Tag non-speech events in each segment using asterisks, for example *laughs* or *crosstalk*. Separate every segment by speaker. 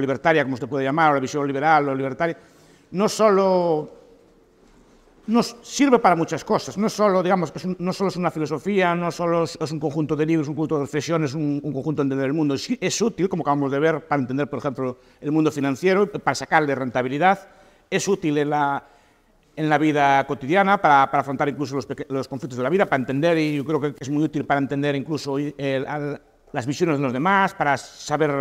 Speaker 1: libertaria como se puede llamar, o la visión liberal o libertaria, no solo nos sirve para muchas cosas, no solo, digamos, es no solo es una filosofía, no solo es, un conjunto de libros, un conjunto de reflexiones, un, un conjunto de entender el mundo, es, útil, como acabamos de ver, para entender, por ejemplo, el mundo financiero, para sacarle rentabilidad, es útil en la, en la vida cotidiana, para, afrontar incluso los, conflictos de la vida, para entender, y yo creo que es muy útil para entender incluso eh, las visiones de los demás, para saber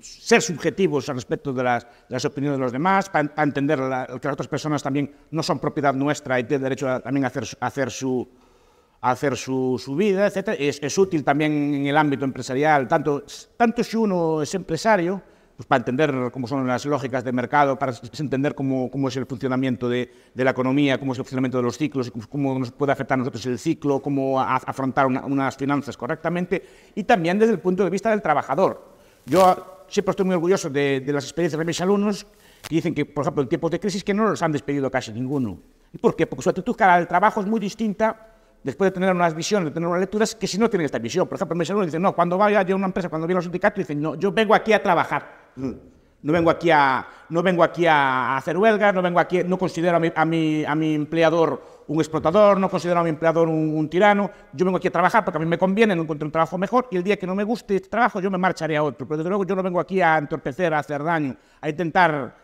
Speaker 1: ser subjetivos al respecto de las, opiniones de los demás, para entender que las otras personas también no son propiedad nuestra y tienen derecho a, también a hacer, su, vida, etc. Es, útil también en el ámbito empresarial, tanto, tanto si uno es empresario, pues para entender cómo son las lógicas de mercado, para entender cómo, es el funcionamiento de, la economía, cómo es el funcionamiento de los ciclos, cómo nos puede afectar a nosotros el ciclo, cómo afrontar unas finanzas correctamente, y también desde el punto de vista del trabajador. Yo siempre estoy muy orgulloso de, las experiencias de mis alumnos, que dicen que, por ejemplo, en tiempos de crisis, que no los han despedido casi ninguno. por qué? Porque su actitud cara al trabajo es muy distinta después de tener unas visiones, de tener unas lecturas, que si no tienen esta visión. Por ejemplo, mis alumnos dicen, no, cuando vaya a una empresa, cuando viene a los sindicatos, dicen, no, yo vengo aquí a trabajar. Mm. No vengo aquí a, no vengo aquí a hacer huelgas, no vengo aquí, no considero a mi, a mi, a mi empleador un explotador, no considero a mi empleador un, tirano, yo vengo aquí a trabajar porque a mí me conviene, no encuentro un trabajo mejor y el día que no me guste este trabajo yo me marcharé a otro. Pero desde luego yo no vengo aquí a entorpecer, a hacer daño, a intentar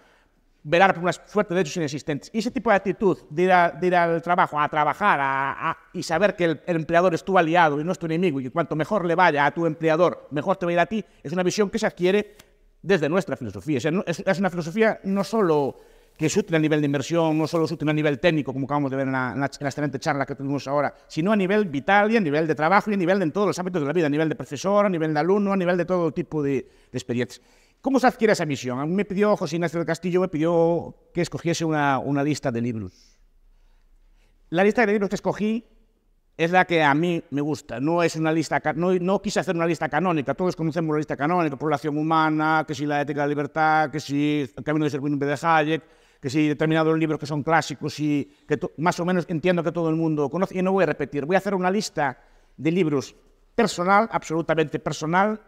Speaker 1: velar por unas fuerzas de inexistentes. Y ese tipo de actitud de ir, al trabajo, a trabajar y saber que el, empleador es tu aliado y no es tu enemigo y que cuanto mejor le vaya a tu empleador, mejor te va a ir a ti, es una visión que se adquiere desde nuestra filosofía. es una filosofía no solo que es útil a nivel de inversión, no solo es útil a nivel técnico, como acabamos de ver en la, excelente charla que tenemos ahora, sino a nivel vital y a nivel de trabajo y a nivel de en todos los ámbitos de la vida, a nivel de profesor, a nivel de alumno, a nivel de todo tipo de, experiencias. ¿Cómo se adquiere esa misión? A mí me pidió José Ignacio del Castillo, me pidió que escogiese una, lista de libros. La lista de libros que escogí es la que a mí me gusta. No es una lista, no, quise hacer una lista canónica. Todos conocemos la lista canónica, población humana, que si la ética de la libertad, que si el camino de Servín de Hayek que si determinados libros que son clásicos y que más o menos entiendo que todo el mundo conoce, y no voy a repetir, voy a hacer una lista de libros personal, absolutamente personal,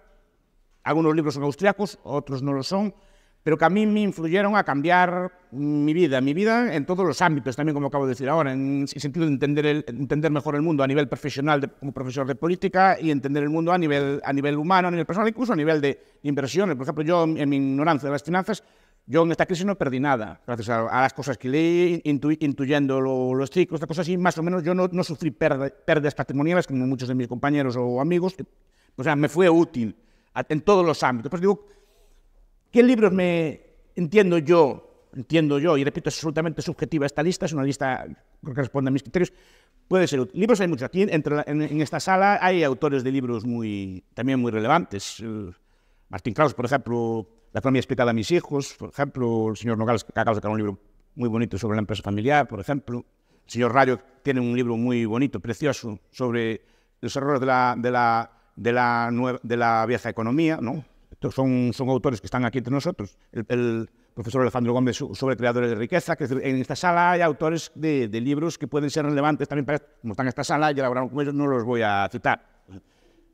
Speaker 1: algunos libros son austriacos, otros no lo son, pero que a mí me influyeron a cambiar mi vida, mi vida en todos los ámbitos, también como acabo de decir ahora, en el sentido de entender, entender mejor el mundo a nivel profesional como profesor de política y entender el mundo a nivel, a nivel humano, a nivel personal, incluso a nivel de inversiones. Por ejemplo, yo en mi ignorancia de las finanzas yo en esta crisis no perdí nada, gracias a, las cosas que leí, intuyendo lo, los ciclos, estas cosas así, más o menos yo no, sufrí pérdidas patrimoniales como muchos de mis compañeros o amigos. O sea, me fue útil en todos los ámbitos. Pero digo, ¿qué libros me entiendo yo? Entiendo yo, y repito, es absolutamente subjetiva esta lista, es una lista que responde a mis criterios. Puede ser útil. Libros hay muchos. Aquí en, esta sala hay autores de libros muy, también muy relevantes. Eh, Martín Claus, por ejemplo, la economía explicada a mis hijos, por ejemplo, el señor Nogales, que acaba de sacar un libro muy bonito sobre la empresa familiar, por ejemplo. El señor Rayo tiene un libro muy bonito, precioso, sobre los errores de la, de la, vieja economía, ¿no? Estos son, autores que están aquí entre nosotros. El, profesor Alejandro Gómez sobre creadores de riqueza, que en esta sala hay autores de, libros que pueden ser relevantes también para, como están en esta sala, y elaboraron con ellos, no los voy a citar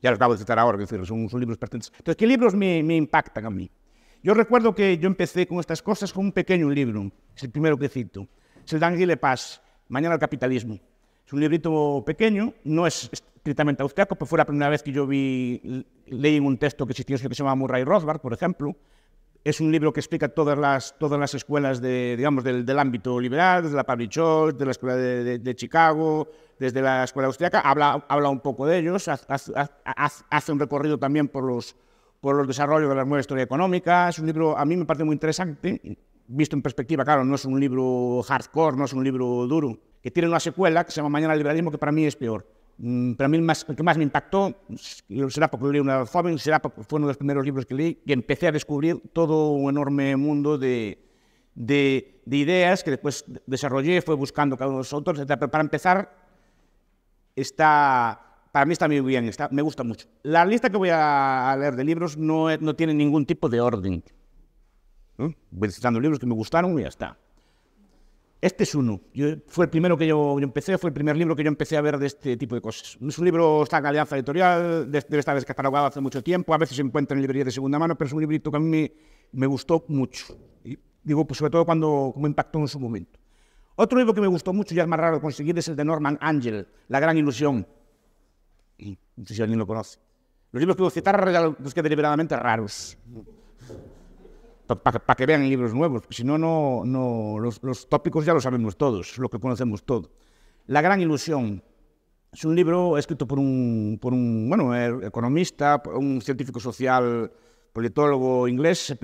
Speaker 1: ya los acabo de citar ahora, son, libros pertinentes. Entonces, ¿qué libros me, impactan a mí? Yo recuerdo que yo empecé con estas cosas con un pequeño libro, es el primero que cito. Es el de Anguille Paz, Mañana el capitalismo. Es un librito pequeño, no es estrictamente austriaco, pero fue la primera vez que yo vi, leí un texto que existió que se llama Murray Rothbard, por ejemplo, es un libro que explica todas las, todas las escuelas de, digamos, del, del, ámbito liberal, desde la Pablo de la Escuela de, de Chicago, desde la escuela austriaca, habla, habla un poco de ellos, hace, un recorrido también por los, por los desarrollos de la nueva historia económica. Es un libro, a mí me parece muy interesante, visto en perspectiva, claro, no es un libro hardcore, no es un libro duro, que tiene una secuela que se llama Mañana el liberalismo, que para mí es peor. Mm, ...para mí más, que más me impactó, será porque lo leí una joven, será porque fue uno de los primeros libros que leí, que empecé a descubrir todo un enorme mundo de, de, de ideas que después desarrollé, fue buscando cada uno de los autores, etc. Pero para empezar, está, para mí está muy bien, está, me gusta mucho. La lista que voy a leer de libros no, tiene ningún tipo de orden. Voy citando libros que me gustaron y ya está. Este es uno. fue el primero que yo, empecé, fue el primer libro que yo empecé a ver de este tipo de cosas. Es un libro, está en Alianza Editorial, de, debe estar descatalogado hace mucho tiempo, a veces se encuentra en librerías de segunda mano, pero es un librito que a mí me, gustó mucho. digo, pues sobre todo cuando, como impactó en su momento. Otro libro que me gustó mucho, y es más raro conseguir, es el de Norman Angel, La Gran Ilusión. no sé si alguien lo conoce. Los libros que voy a citar los que deliberadamente raros. Para que vean libros nuevos, si no, no, no los, tópicos ya los sabemos todos, lo que conocemos todos. La Gran Ilusión es un libro escrito por un, por un bueno, eh, economista, un científico social, politólogo inglés,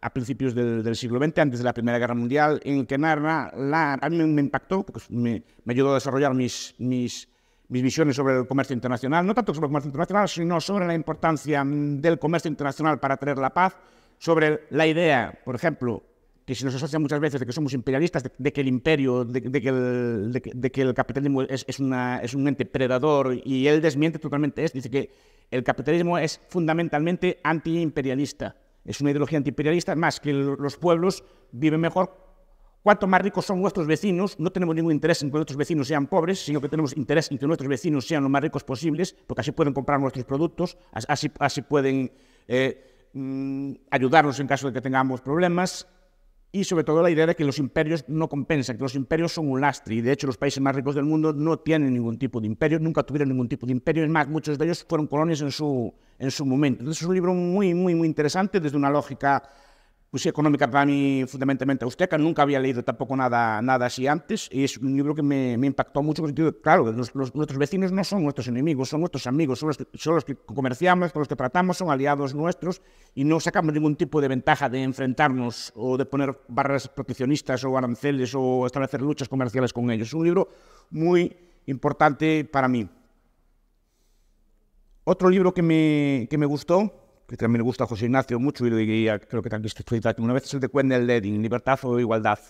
Speaker 1: a principios del, siglo XX, antes de la Primera Guerra Mundial, en que Narra la, a mí me impactó, porque me, ayudó a desarrollar mis, mis, mis, visiones sobre el comercio internacional, no tanto sobre el comercio internacional, sino sobre la importancia del comercio internacional para traer la paz, sobre la idea, por ejemplo, que se nos asocia muchas veces de que somos imperialistas, de, que el imperio, de, que, el, de que, el, capitalismo es, es, una, es un ente predador, y él desmiente totalmente esto, dice que el capitalismo es fundamentalmente antiimperialista es una ideología antiimperialista, más que los pueblos viven mejor. Cuanto más ricos son nuestros vecinos, no tenemos ningún interés en que nuestros vecinos sean pobres, sino que tenemos interés en que nuestros vecinos sean lo más ricos posibles, porque así pueden comprar nuestros productos, así, pueden eh, mm, ayudarnos en caso de que tengamos problemas, y sobre todo la idea de que los imperios no compensan, que los imperios son un lastre. Y de hecho los países más ricos del mundo no tienen ningún tipo de imperio, nunca tuvieron ningún tipo de imperio. Es más, muchos de ellos fueron colonias en su, en su momento. Entonces es un libro muy, muy, muy interesante desde una lógica pues, económica para mí fundamentalmente austeca. Nunca había leído tampoco nada, nada así antes y es un libro que me, impactó mucho. Porque, claro, los, los, nuestros vecinos no son nuestros enemigos, son nuestros amigos, son los, que, son los que comerciamos, con los que tratamos, son aliados nuestros y no sacamos ningún tipo de ventaja de enfrentarnos o de poner barreras proteccionistas o aranceles o establecer luchas comerciales con ellos. Es un libro muy importante para mí. Otro libro que me, que me gustó que también le gusta a José Ignacio mucho y lo diría, creo que también estoy una vez es el de el Leading, Libertad o Igualdad.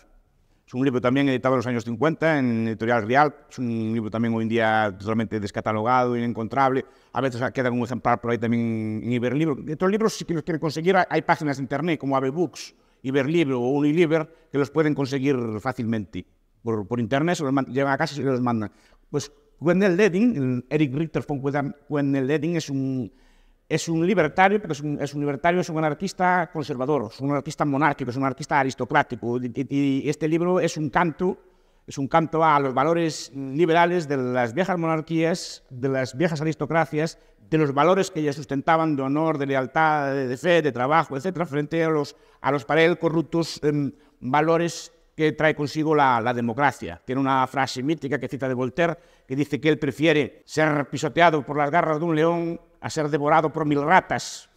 Speaker 1: Es un libro también editado en los años 50 en Editorial Real. Es un libro también hoy en día totalmente descatalogado, inencontrable. A veces queda un ejemplar por ahí también en Iberlibro. De otros libros, si los quieren conseguir, hay páginas de internet como Avebooks, Iberlibro o Uniliber que los pueden conseguir fácilmente por, por internet. Se los llegan a casa y se los mandan. Pues Wendell Ledding, Eric Richter von Wendell Ledding, es un es un libertario, pero es un, libertario, es un anarquista conservador, es un anarquista monárquico, es un anarquista aristocrático. Y, este libro es un canto, es un canto a los valores liberales de las viejas monarquías, de las viejas aristocracias, de los valores que ellas sustentaban de honor, de lealtad, de, fe, de trabajo, etcétera, frente a los, a los para él corruptos em, valores que trae consigo la, democracia. Tiene una frase mítica que cita de Voltaire, que dice que él prefiere ser pisoteado por las garras de un león a ser devorado por mil ratas,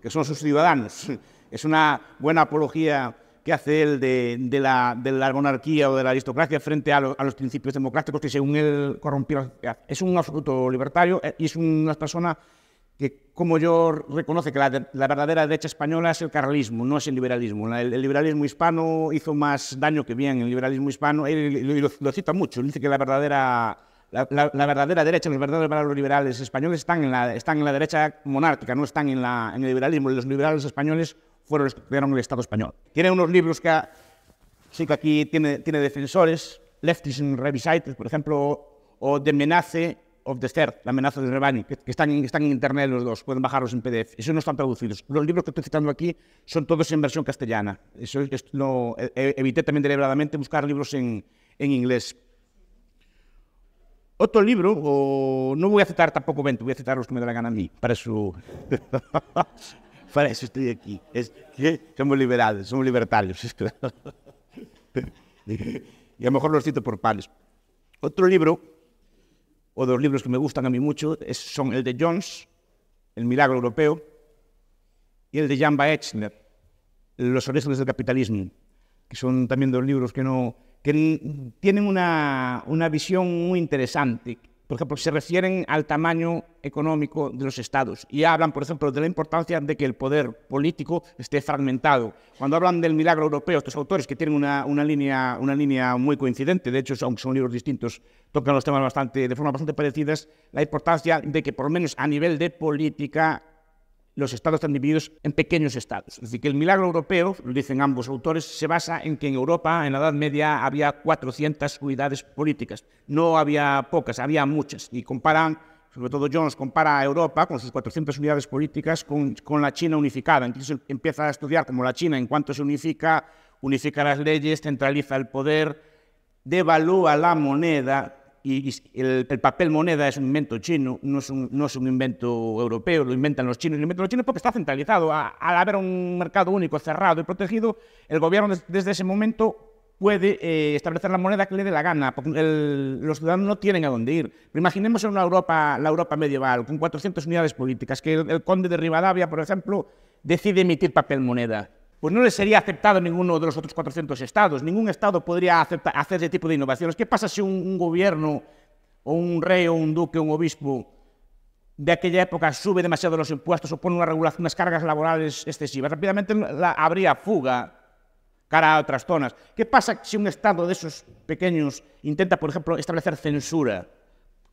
Speaker 1: que son sus ciudadanos. Es una buena apología que hace él de, la, monarquía o de la aristocracia frente a, los principios democráticos que según él corrompieron. Es un absoluto libertario eh, y es una persona que, como yo, reconoce que la, verdadera derecha española es el carlismo, no es el liberalismo. El, liberalismo hispano hizo más daño que bien. El liberalismo hispano, él, lo, cita mucho, dice que la verdadera la, verdadera derecha, los verdaderos valores liberales españoles están en la, están en la derecha monárquica, no están en, la, el liberalismo. Los liberales españoles fueron los que crearon el Estado español. Tiene unos libros que sí que aquí tiene, tiene defensores, Leftism Revisited, por ejemplo, o The Menace of the Third, La amenaza de rebaño, que, están, en, están en internet los dos, pueden bajarlos en PDF. Eso no están traducidos. Los libros que estoy citando aquí son todos en versión castellana. Eso es, no, e, e, evité también deliberadamente buscar libros en inglés otro libro, o no voy a citar tampoco 20, voy a citar los que me da la gana a mí, para *laughs* eso, estoy aquí. somos liberales, somos libertarios. *laughs* y a lo mejor los cito por pares. Otro libro, o dos libros que me gustan a mí mucho, son el de Jones, El milagro europeo, y el de Jan Baechner, Los orígenes del capitalismo, que son también dos libros que no que tienen una, una visión muy interesante, por ejemplo, se refieren al tamaño económico de los estados y hablan, por ejemplo, de la importancia de que el poder político esté fragmentado. Cuando hablan del milagro europeo, estos autores que tienen una, una línea, una línea muy coincidente, de hecho, aunque son libros distintos, tocan los temas bastante, de forma bastante parecidas, la importancia de que, por lo menos a nivel de política, los estados están divididos en pequeños estados. Es decir, que el milagro europeo, lo dicen ambos autores, se basa en que en Europa, en la Edad Media, había 400 unidades políticas. No había pocas, había muchas. Y comparan, sobre todo Jones, compara a Europa con sus 400 unidades políticas con, con la China unificada. Entonces empieza a estudiar cómo la China, en cuanto se unifica, unifica las leyes, centraliza el poder, devalúa la moneda, y, el, papel moneda es un invento chino, no es un, invento europeo, lo inventan los chinos, lo inventan los chinos porque está centralizado. al haber un mercado único, cerrado y protegido, el gobierno desde ese momento puede eh, establecer la moneda que le dé la gana, porque los ciudadanos no tienen a dónde ir. Imaginemos en una Europa, la Europa medieval, con 400 unidades políticas, que el, el conde de Rivadavia, por ejemplo, decide emitir papel moneda pues no le sería aceptado ninguno de los otros 400 estados. Ningún estado podría hacer ese tipo de innovaciones. ¿Qué pasa si un, gobierno o un rey o un duque o un obispo de aquella época sube demasiado los impuestos o pone una regulación, unas cargas laborales excesivas? Rápidamente habría fuga cara a otras zonas. ¿Qué pasa si un estado de esos pequeños intenta, por ejemplo, establecer censura?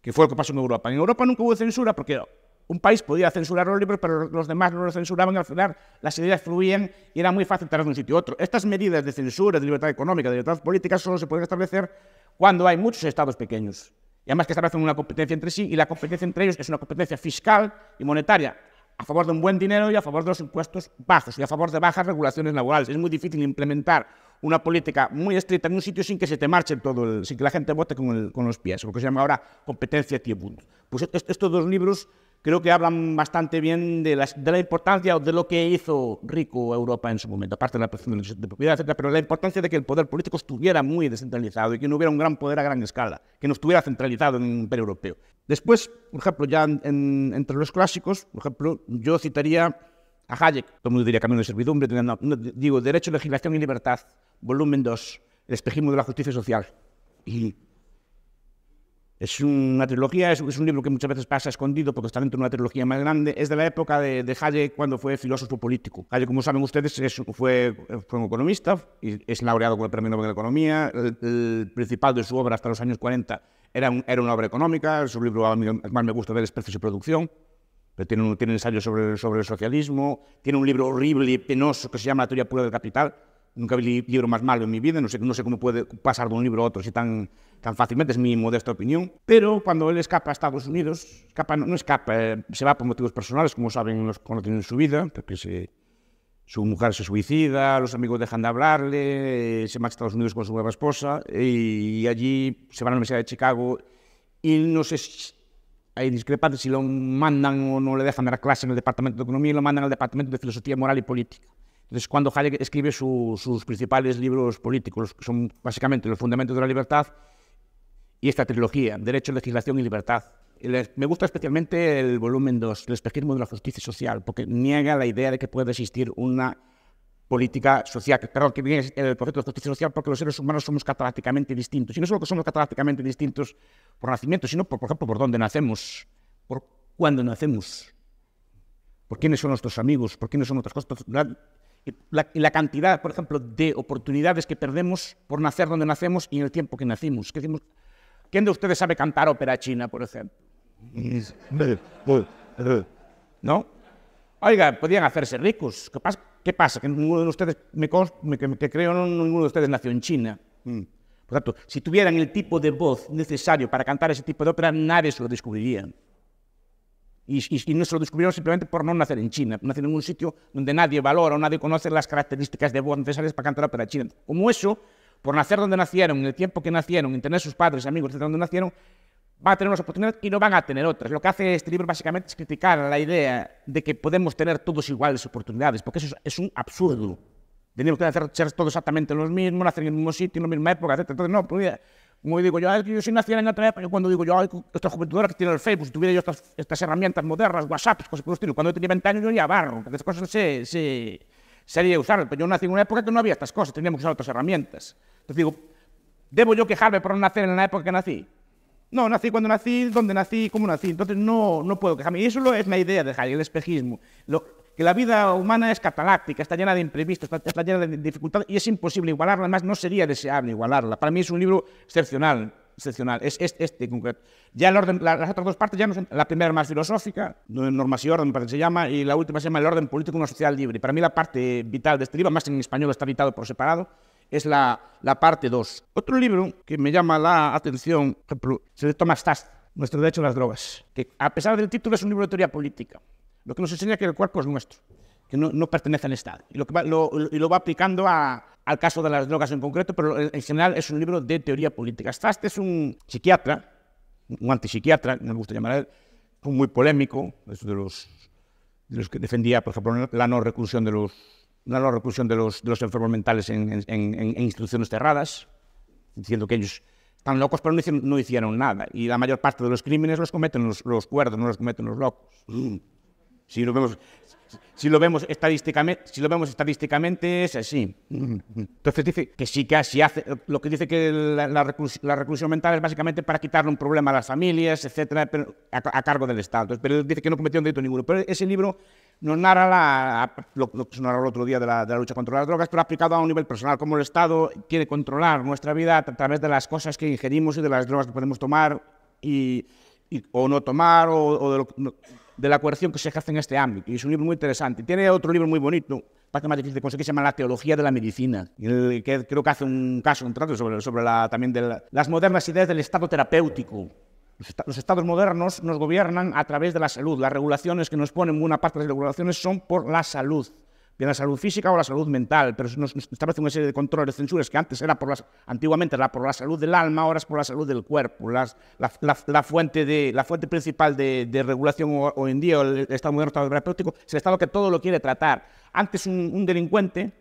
Speaker 1: Que fue lo que pasó en Europa. En Europa nunca hubo censura porque un país podía censurar los libros, pero los demás no los censuraban y al final las ideas fluían y era muy fácil traer de un sitio a otro. Estas medidas de censura, de libertad económica, de libertad política, solo se pueden establecer cuando hay muchos estados pequeños. Y además que establecen una competencia entre sí y la competencia entre ellos es una competencia fiscal y monetaria a favor de un buen dinero y a favor de los impuestos bajos y a favor de bajas regulaciones laborales. Es muy difícil implementar una política muy estricta en un sitio sin que se te marche todo, sin que la gente vote con, los pies, lo que se llama ahora competencia tiempo. Pues estos dos libros creo que hablan bastante bien de la, importancia o de lo que hizo rico Europa en su momento, aparte de la presión de propiedad, etc., pero la importancia de que el poder político estuviera muy descentralizado y que no hubiera un gran poder a gran escala, que no estuviera centralizado en un imperio europeo. Después, por ejemplo, ya entre los clásicos, por ejemplo, yo citaría a Hayek, todo el mundo diría camino de servidumbre, digo, Derecho, Legislación y Libertad, volumen 2, el espejismo de la justicia social. Y es una trilogía, es, un libro que muchas veces pasa escondido porque está dentro de una trilogía más grande. Es de la época de, Hayek cuando fue filósofo político. Hayek, como saben ustedes, fue, un economista, y es laureado con el Premio Nobel de Economía. El, principal de su obra hasta los años 40 era, una obra económica. Su libro al más me gusta ver es Precios y Producción. Pero tiene, un, tiene ensayos sobre, sobre el socialismo. Tiene un libro horrible y penoso que se llama La teoría pura del capital nunca vi libro más malo en mi vida, no sé, no sé cómo puede pasar de un libro a otro si tan, tan fácilmente, es mi modesta opinión. Pero cuando él escapa a Estados Unidos, escapa, no, escapa, eh, se va por motivos personales, como saben los conocidos en su vida, porque pues, eh, su mujer se suicida, los amigos dejan de hablarle, eh, se va a Estados Unidos con su nueva esposa y, allí se va a la Universidad de Chicago y no sé hay discrepancias si lo mandan o no le dejan dar clase en el Departamento de Economía lo mandan al Departamento de Filosofía Moral y Política. Entonces, cuando Hayek escribe sus principales libros políticos, que son básicamente Los Fundamentos de la Libertad y esta trilogía, Derecho, Legislación y Libertad. me gusta especialmente el volumen 2, El espejismo de la justicia social, porque niega la idea de que puede existir una política social, perdón, que viene el proyecto de justicia social porque los seres humanos somos catalácticamente distintos. Y no solo que somos catalácticamente distintos por nacimiento, sino, por, por ejemplo, por dónde nacemos, por cuándo nacemos, por quiénes son nuestros amigos, por quiénes son otras cosas la, la, cantidad, por ejemplo, de oportunidades que perdemos por nacer donde nacemos y en el tiempo que nacimos. ¿Quién de ustedes sabe cantar ópera china, por ejemplo? ¿No? Oiga, podrían hacerse ricos. ¿Qué pasa? Que ninguno de ustedes, que, creo, ninguno de ustedes nació en China. Mm. Por tanto, si tuvieran el tipo de voz necesario para cantar ese tipo de ópera, nadie se lo descubriría. Y, y, lo nuestro descubrieron simplemente por no nacer en China, nacer en un sitio donde nadie valora o nadie conoce las características de voz necesarias para cantar ópera china. Como eso, por nacer donde nacieron, en el tiempo que nacieron, en tener sus padres, amigos, etc., donde nacieron, van a tener unas oportunidades y no van a tener otras. Lo que hace este libro básicamente es criticar la idea de que podemos tener todos iguales oportunidades, porque eso es, un absurdo. Tenemos que hacer todos exactamente los mismos, nacer en el mismo sitio, en la misma época, etc. Entonces, no, pues, como digo yo, yo soy nacional en otra época, cuando digo yo, esta juventud ahora que tiene el Facebook, si tuviera yo estas, estas herramientas modernas, WhatsApp, cosas por el estilo, cuando yo tenía 20 años yo ya barro, esas cosas se, se, se haría usar, pero yo nací en una época que no había estas cosas, teníamos que usar otras herramientas. Entonces digo, ¿debo yo quejarme por nacer en la época que nací? No, nací cuando nací, dónde nací, cómo nací, entonces no, no puedo quejarme. Y eso es mi idea de el espejismo. Lo, que la vida humana es cataláctica, está llena de imprevistos, está, llena de dificultades y es imposible igualarla, además no sería deseable igualarla. Para mí es un libro excepcional, excepcional, es, este concreto. Ya el orden, las otras dos partes, ya no la primera más filosófica, normas y orden, me parece que se llama, y la última se llama El orden político en una sociedad libre. Para mí la parte vital de este libro, más en español está editado por separado, es la, parte 2. Otro libro que me llama la atención, por ejemplo, se de Thomas Tass, Nuestro derecho a las drogas, que a pesar del título es un libro de teoría política. Lo que nos enseña que el cuerpo es nuestro, que no, pertenece al Estado. Y lo, que va, lo, va aplicando al caso de las drogas en concreto, pero en general es un libro de teoría política. Zast es un psiquiatra, un antipsiquiatra, me gusta llamar a él, muy polémico, de los, de los que defendía, por ejemplo, la no reclusión de los, la no de los, de los enfermos mentales en, instituciones cerradas, diciendo que ellos están locos, pero no hicieron, nada. Y la mayor parte de los crímenes los cometen los, los cuerdos, no los cometen los locos. Si lo vemos, si lo vemos estadísticamente, si lo vemos estadísticamente es así. Entonces dice que sí que así hace, lo que dice que la, reclusión mental es básicamente para quitarle un problema a las familias, etcétera, a, cargo del Estado. pero dice que no cometió un delito ninguno. Pero ese libro nos narra la, lo, que se narró el otro día de la, lucha contra las drogas, pero aplicado a un nivel personal, como el Estado quiere controlar nuestra vida a través de las cosas que ingerimos y de las drogas que podemos tomar y, o no tomar o, de lo, de la coerción que se ejerce en este ámbito. Y es un libro muy interesante. Tiene otro libro muy bonito, parte más difícil de conseguir, se llama La Teología de la Medicina, que creo que hace un caso, un trato sobre, sobre la, también las modernas ideas del estado terapéutico. Los, estados modernos nos gobiernan a través de la salud. Las regulaciones que nos ponen, una parte de las regulaciones son por la salud bien la salud física o la salud mental, pero nos, nos establece una serie de controles, censuras que antes era por las, antiguamente era por la salud del alma, ahora es por la salud del cuerpo. la, fuente de, la fuente principal de, regulación hoy en día, el Estado moderno, el Estado terapéutico, es el Estado que todo lo quiere tratar. Antes un delincuente,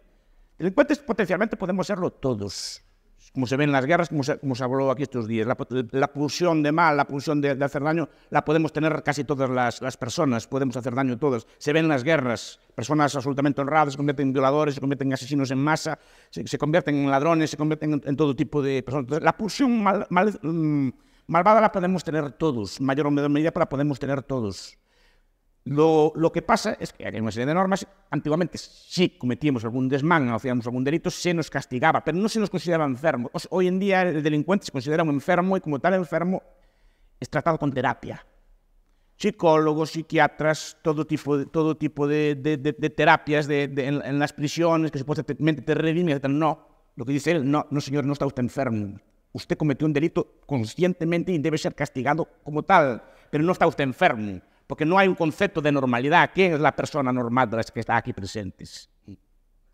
Speaker 1: delincuentes potencialmente podemos serlo todos como se ven las guerras, como se, como se habló aquí estos días. La, pulsión de mal, la pulsión de, hacer daño, la podemos tener casi todas las, las personas, podemos hacer daño todas. Se ven las guerras, personas absolutamente honradas se convierten en violadores, se convierten en asesinos en masa, se, convierten en ladrones, se convierten en, todo tipo de personas. la pulsión mm, malvada la podemos tener todos, mayor o menor medida, pero la podemos tener todos. Lo, que pasa es que hay una serie de normas. Antiguamente, si cometíamos algún desmán o hacíamos algún delito, se nos castigaba, pero no se nos consideraba enfermo. hoy en día el delincuente se considera un enfermo y como tal enfermo es tratado con terapia. Psicólogos, psiquiatras, todo tipo de, terapias en, las prisiones que supuestamente te redime. No, lo que dice él, no, no señor, no está usted enfermo. Usted cometió un delito conscientemente y debe ser castigado como tal, pero no está usted enfermo porque no hay un concepto de normalidad. ¿Quién es la persona normal de las que está aquí presentes?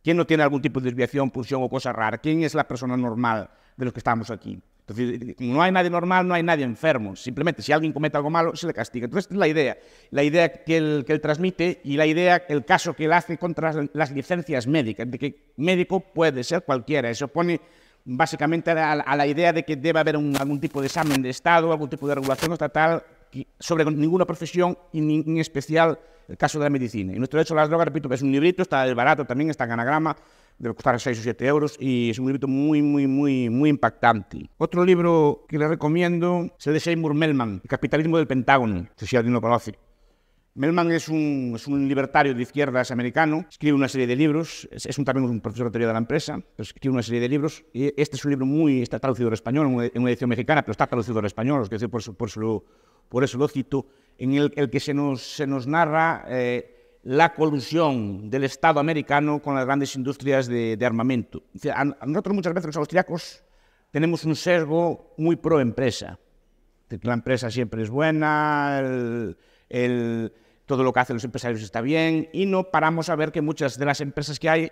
Speaker 1: ¿Quién no tiene algún tipo de desviación, pulsión o cosa rara? ¿Quién es la persona normal de los que estamos aquí? Entonces, no hay nadie normal, no hay nadie enfermo. Simplemente, si alguien comete algo malo, se le castiga. Entonces, esta es la idea. La idea que él, transmite y la idea, el caso que él hace contra las, licencias médicas, de que médico puede ser cualquiera. Eso pone básicamente a la, idea de que debe haber algún tipo de examen de Estado, algún tipo de regulación estatal sobre ninguna profesión y en especial el caso de la medicina. Y nuestro derecho a las drogas, repito, es un librito, está el barato también, está en anagrama, debe costar 6 o 7 euros y es un librito muy, muy, muy, muy impactante. Otro libro que le recomiendo es el de Seymour Melman, El capitalismo del Pentágono, no si alguien lo conoce. Melman es un, es un, libertario de izquierdas americano, escribe una serie de libros, es, un, también un profesor de teoría de la empresa, escribe una serie de libros. Y este es un libro muy, está traducido al español, en una edición mexicana, pero está traducido al español, es decir, por su, por su por eso lo cito, en el, que se nos, se nos narra eh, la colusión del Estado americano con las grandes industrias de, armamento. nosotros muchas veces los austriacos tenemos un sesgo muy pro empresa. La empresa siempre es buena, todo lo que hacen los empresarios está bien y no paramos a ver que muchas de las empresas que hay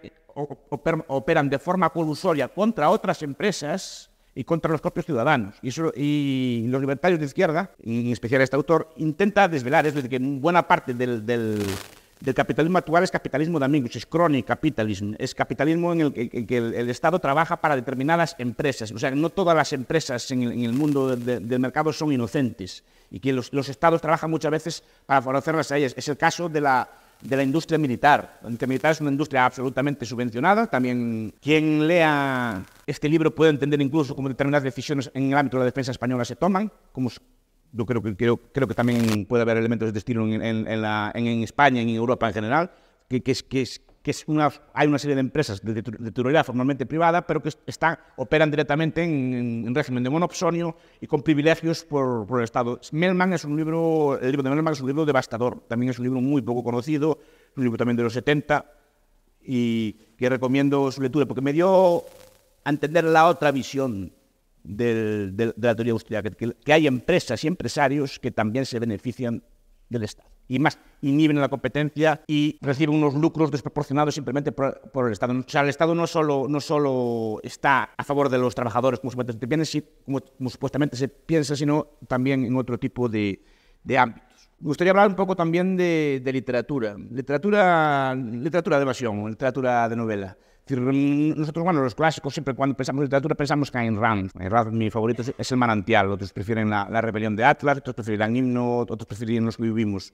Speaker 1: operan de forma colusoria contra otras empresas y contra los propios ciudadanos. Y, eso, y los libertarios de izquierda, en especial este autor, intenta desvelar, es decir, que buena parte del, del capitalismo actual es capitalismo de amigos, es crony capitalismo es capitalismo en el que, el, Estado trabaja para determinadas empresas. O sea, no todas las empresas en el, mundo del mercado son inocentes y que los, los, Estados trabajan muchas veces para favorecerlas a ellas. Es el caso de la, de la industria militar. La industria militar es una industria absolutamente subvencionada. También quien lea este libro puede entender incluso cómo determinadas decisiones en el ámbito de la defensa española se toman, como yo creo que, creo, creo que también puede haber elementos de destino en, en, en, la, en España, en Europa en general, que, que, es, que hay una serie de empresas de, de, formalmente privada, pero que están, operan directamente en, régimen de monopsonio y con privilegios por, el Estado. Melman es un libro, el libro de Melman es un libro devastador, también es un libro muy poco conocido, un libro también de los 70, y que recomiendo su lectura, porque me dio a entender la otra visión de la teoría austriaca, que hay empresas y empresarios que también se benefician del Estado y más inhiben la competencia y reciben unos lucros desproporcionados simplemente por, el Estado. O sea, el Estado no solo, no solo está a favor de los trabajadores como supuestamente, se piensa, sino también en otro tipo de, ámbitos. Me gustaría hablar un poco también de, de literatura. literatura, literatura de evasión, literatura de novela. Nosotros, bueno, los clásicos siempre cuando pensamos en literatura pensamos que en Rand. Rand mi favorito es El Manantial, otros prefieren la, la Rebelión de Atlas, otros preferirán Himno, otros prefieren Los que vivimos.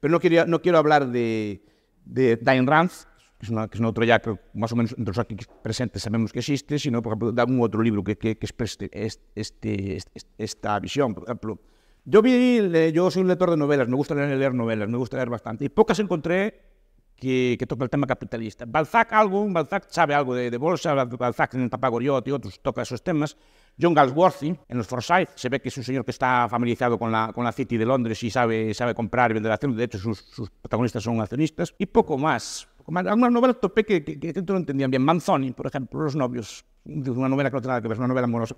Speaker 1: Pero no, quería, no quiero hablar de, de Rand, que es, otro ya que más o menos entre los aquí presentes sabemos que existe, sino, por ejemplo, de algún otro libro que, exprese pues este, este, este, esta visión. Por ejemplo, yo, vi, yo soy un lector de novelas, me gusta leer, leer novelas, me gusta leer bastante, y pocas encontré que, toca el tema capitalista. Balzac algo, Balzac sabe algo de, bolsa, Balzac en el Papagoriot y otros toca esos temas. John Galsworthy, en los Forsyth, se ve que es un señor que está familiarizado con la, con la City de Londres y sabe, sabe comprar y vender acciones. De hecho, sus, sus protagonistas son accionistas. Y poco más. Algunas novelas topé que, que, no entendían bien. Manzoni, por ejemplo, Los novios. Una novela que no tiene nada que ver, una novela amorosa.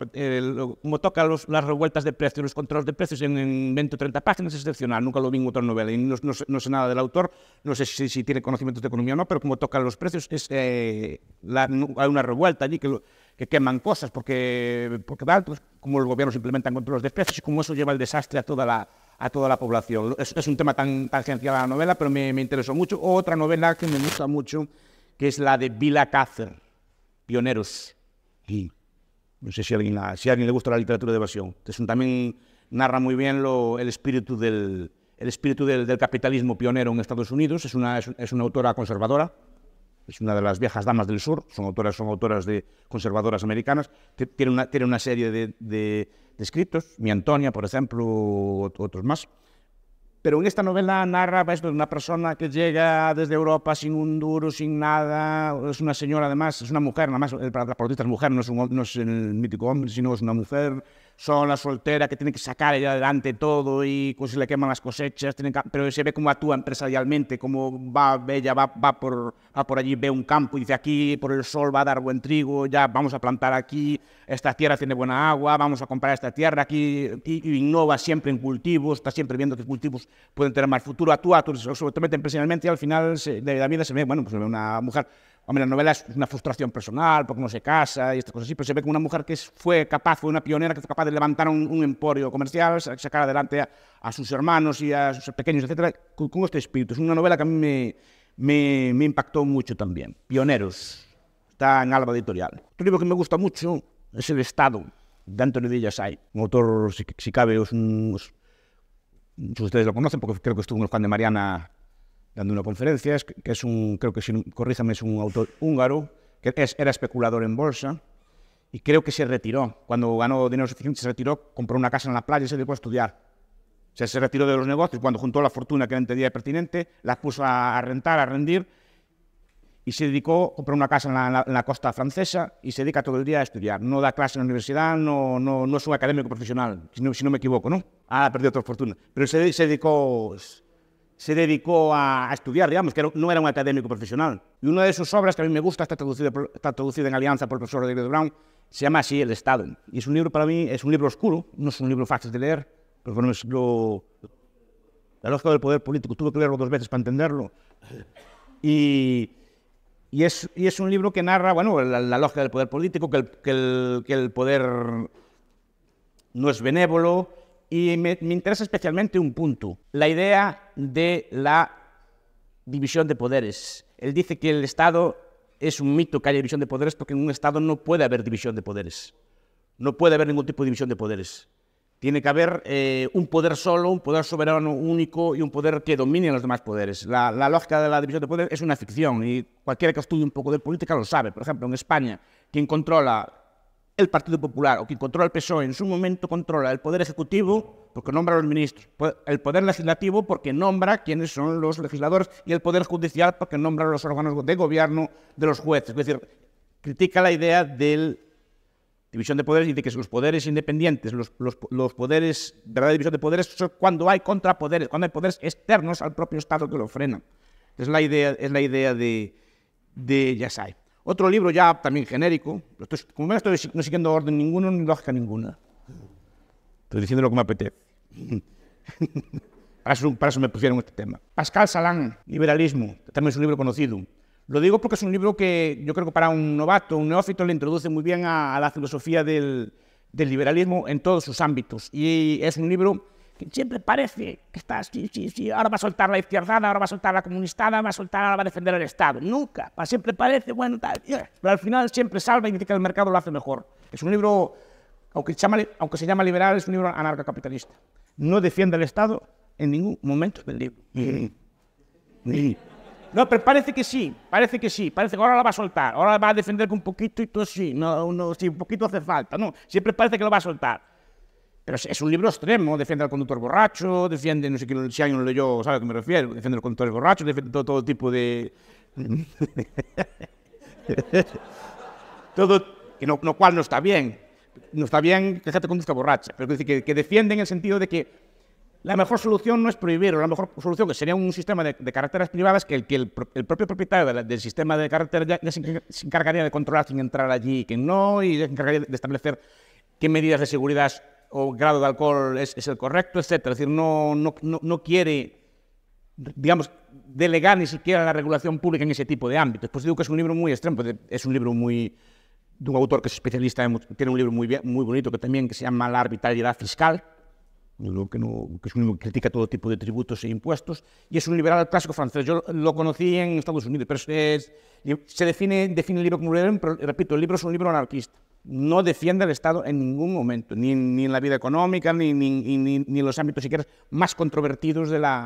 Speaker 1: como toca las revueltas de precios, los controles de precios en, 20 o 30 páginas es excepcional. Nunca lo vi en otra novela y no, no, sé, nada del autor. No sé si, tiene conocimientos de economía o no, pero como toca los precios, eh, hay una revuelta allí que que queman cosas porque, porque pues, como los gobiernos implementan controles de precios y como eso lleva el desastre a toda la, a toda la población. Es, un tema tan tangencial a la novela, pero me, me interesó mucho. otra novela que me gusta mucho, que es la de Vila Cáceres, Pioneros. Y no sé si a alguien, si alguien le gusta la literatura de evasión. Es un, también narra muy bien lo, el espíritu, del, el espíritu del, capitalismo pionero en Estados Unidos. Es una, es, una autora conservadora, es una de las viejas damas del sur, son autoras, son autoras de conservadoras americanas, tiene una, tiene una serie de, descritos, Mi Antonia, por ejemplo, otros más. Pero en esta novela narra esto de una persona que llega desde Europa sin un duro, sin nada. Es una señora, además, es una mujer, nada más. Para la mujer, no es, un, no es el mítico hombre, sino es una mujer son las soltera que tiene que sacar ella adelante todo y se pues, le queman las cosechas, tienen pero se ve cómo actúa empresarialmente, cómo va ella, va, va, por, por allí, ve un campo y dice aquí por el sol va a dar buen trigo, ya vamos a plantar aquí, esta tierra tiene buena agua, vamos a comprar esta tierra aquí, y, innova siempre en cultivos, está siempre viendo qué cultivos pueden tener más futuro, actúa todo empresarialmente y al final de la vida se ve, bueno, pues se ve una mujer Hombre, la novela es una frustración personal, porque no se casa y estas cosas así, pero se ve como una mujer que fue capaz, fue una pionera que fue capaz de levantar un, emporio comercial, sacar adelante a, sus hermanos y a sus pequeños, etcétera, con, este espíritu. Es una novela que a mí me, me, impactó mucho también. Pioneros, está en Alba Editorial. Otro libro que me gusta mucho es El Estado, de Antonio Ay. un autor, si, cabe, es ustedes lo conocen porque creo que estuvo en el Juan de Mariana dando una conferencia, es, que es un, creo que, si, corríjame, es un autor húngaro, que era especulador en bolsa, y creo que se retiró. Cuando ganó dinero suficiente, se retiró, compró una casa en la playa y se dedicó a estudiar. O se retiró de los negocios cuando juntó la fortuna que él entendía pertinente, la puso a rentar, a rendir, y se dedicó a comprar una casa en la, costa francesa y se dedica todo el día a estudiar. No da clase en la universidad, no, no, es un académico profesional, si no, me equivoco, ¿no? Ah, perdido otra fortuna. Pero se dedicó se dedicó a, estudiar, digamos, que no era un académico profesional. Y una de sus obras, que a mí me gusta, está traducida, en alianza por el profesor David Brown, se llama así El Estado. Y es un libro para mí, es un libro oscuro, no es un libro fácil de leer, pero bueno, es lo... La lógica del poder político, tuve que leerlo dos veces para entenderlo. Y, y, es, un libro que narra, bueno, la, lógica del poder político, que el poder no es benévolo, y me, interesa especialmente un punto, la idea de la división de poderes. Él dice que el Estado es un mito que haya división de poderes porque en un Estado no puede haber división de poderes. No puede haber ningún tipo de división de poderes. Tiene que haber eh, un poder solo, un poder soberano único y un poder que domine a los demás poderes. La, la, lógica de la división de poderes es una ficción y cualquiera que estudie un poco de política lo sabe. Por ejemplo, en España, quien controla el Partido Popular o quien controla el PSOE en su momento controla el Poder Ejecutivo porque nombra a los ministros, el Poder Legislativo porque nombra quiénes son los legisladores y el Poder Judicial porque nombra los órganos de gobierno de los jueces. Es decir, critica la idea de división de poderes y de que los poderes independientes, los, los, poderes de división de poderes, son cuando hay contrapoderes, cuando hay poderes externos al propio Estado que lo frenan. Es la idea, es la idea de, de otro libro ya también genérico, estoy, como me estoy no siguiendo orden ninguno ni lógica ninguna. Estoy diciendo lo que me apetece. *laughs* para, eso, me pusieron este tema. Pascal Salán, Liberalismo, también es un libro conocido. Lo digo porque es un libro que yo creo que para un novato, un neófito, le introduce muy bien a, la filosofía del liberalismo en todos sus ámbitos. Y es un libro siempre parece que está sí, sí, sí, ahora va a soltar la izquierdada, ahora va a soltar la comunistada, va a soltar, ahora va a defender el Estado. Nunca, siempre parece, bueno, tal, pero al final siempre salva y dice que el mercado lo hace mejor. Es un libro, aunque se llama, liberal, es un libro anarcocapitalista. No defiende el Estado en ningún momento del libro. No, pero parece que sí, parece que sí, parece que ahora la va a soltar, ahora va a defender un poquito y todo sí, no, no, sí, un poquito hace falta, no, siempre parece que lo va a soltar pero es, un libro extremo, defiende al conductor borracho, defiende, no sé quién, si alguien lo leyó, sabe a qué me refiero, defiende al conductor borracho, defiende todo, tipo de... *laughs* todo, que no, lo cual no está bien. No está bien que gente conduzca borracha, pero que, defiende en el sentido de que la mejor solución no es prohibir, la mejor solución que sería un sistema de, de carreteras privadas que el, que el, propio propietario del sistema de carreteras ya, se, encargaría de controlar sin entrar allí, y que no, y se encargaría de establecer qué medidas de seguridad o grado de alcohol es, el correcto, etcétera. Es decir, no, no, no, quiere, digamos, delegar ni siquiera la regulación pública en ese tipo de ámbitos. Pues digo que es un libro muy extremo, es un libro muy de un autor que es especialista, tiene un libro muy, muy bonito que también que se llama La arbitrariedad fiscal, que, no, que, es un libro que critica todo tipo de tributos e impuestos, y es un liberal clásico francés. Yo lo conocí en Estados Unidos, pero es, se define, define el libro como liberal, pero repito, el libro es un libro anarquista no defiende al Estado en ningún momento, ni, en la vida económica, ni, en los ámbitos siquiera más controvertidos de la,